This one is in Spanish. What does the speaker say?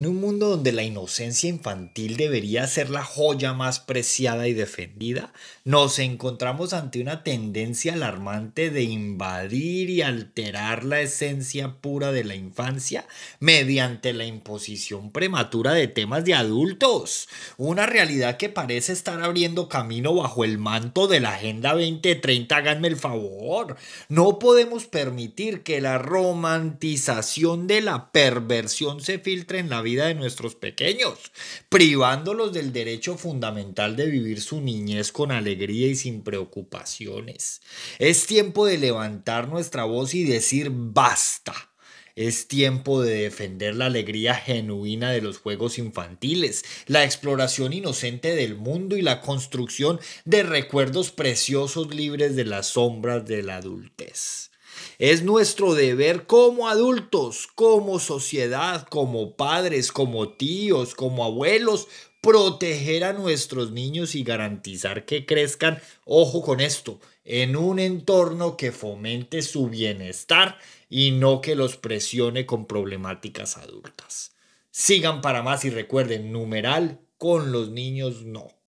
En un mundo donde la inocencia infantil debería ser la joya más preciada y defendida, nos encontramos ante una tendencia alarmante de invadir y alterar la esencia pura de la infancia mediante la imposición prematura de temas de adultos, una realidad que parece estar abriendo camino bajo el manto de la Agenda 2030, háganme el favor. No podemos permitir que la romantización de la perversión se filtre en la vida vida de nuestros pequeños, privándolos del derecho fundamental de vivir su niñez con alegría y sin preocupaciones. Es tiempo de levantar nuestra voz y decir basta. Es tiempo de defender la alegría genuina de los juegos infantiles, la exploración inocente del mundo y la construcción de recuerdos preciosos libres de las sombras de la adultez. Es nuestro deber como adultos, como sociedad, como padres, como tíos, como abuelos, proteger a nuestros niños y garantizar que crezcan, ojo con esto, en un entorno que fomente su bienestar y no que los presione con problemáticas adultas. Sigan para más y recuerden, numeral con los niños no.